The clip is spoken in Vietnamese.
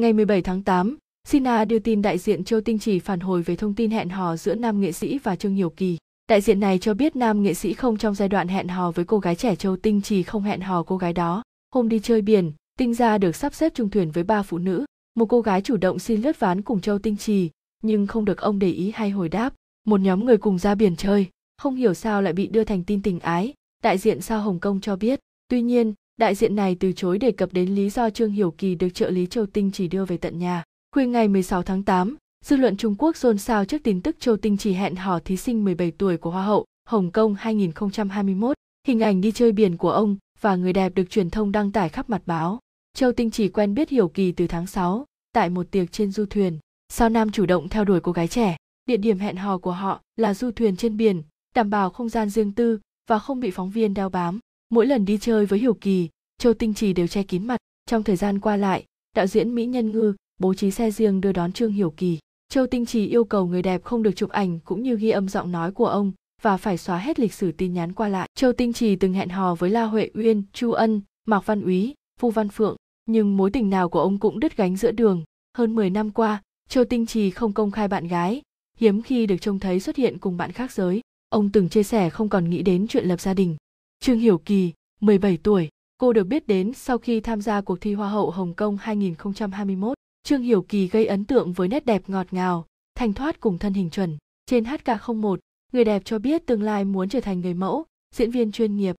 Ngày 17 tháng 8, Sina đưa tin đại diện Châu Tinh Trì phản hồi về thông tin hẹn hò giữa nam nghệ sĩ và Trương Hiểu Kỳ. Đại diện này cho biết nam nghệ sĩ không trong giai đoạn hẹn hò với cô gái trẻ Châu Tinh Trì không hẹn hò cô gái đó. Hôm đi chơi biển, Tinh gia được sắp xếp chung thuyền với ba phụ nữ. Một cô gái chủ động xin lướt ván cùng Châu Tinh Trì, nhưng không được ông để ý hay hồi đáp. Một nhóm người cùng ra biển chơi, không hiểu sao lại bị đưa thành tin tình ái, đại diện sao Hồng Kông cho biết. Tuy nhiên, Đại diện này từ chối đề cập đến lý do Trương Hiểu Kỳ được trợ lý Châu Tinh chỉ đưa về tận nhà. Khuya ngày 16 tháng 8, dư luận Trung Quốc xôn xao trước tin tức Châu Tinh chỉ hẹn hò thí sinh 17 tuổi của Hoa hậu Hồng Kông 2021. Hình ảnh đi chơi biển của ông và người đẹp được truyền thông đăng tải khắp mặt báo. Châu Tinh chỉ quen biết Hiểu Kỳ từ tháng 6 tại một tiệc trên du thuyền. Sao Nam chủ động theo đuổi cô gái trẻ. Địa điểm hẹn hò của họ là du thuyền trên biển, đảm bảo không gian riêng tư và không bị phóng viên đeo bám mỗi lần đi chơi với hiểu kỳ châu tinh trì đều che kín mặt trong thời gian qua lại đạo diễn mỹ nhân ngư bố trí xe riêng đưa đón trương hiểu kỳ châu tinh trì yêu cầu người đẹp không được chụp ảnh cũng như ghi âm giọng nói của ông và phải xóa hết lịch sử tin nhắn qua lại châu tinh trì từng hẹn hò với la huệ uyên chu ân mạc văn úy Phu văn phượng nhưng mối tình nào của ông cũng đứt gánh giữa đường hơn 10 năm qua châu tinh trì không công khai bạn gái hiếm khi được trông thấy xuất hiện cùng bạn khác giới ông từng chia sẻ không còn nghĩ đến chuyện lập gia đình Trương Hiểu Kỳ, 17 tuổi, cô được biết đến sau khi tham gia cuộc thi Hoa hậu Hồng Kông 2021. Trương Hiểu Kỳ gây ấn tượng với nét đẹp ngọt ngào, thanh thoát cùng thân hình chuẩn. Trên HK01, người đẹp cho biết tương lai muốn trở thành người mẫu, diễn viên chuyên nghiệp,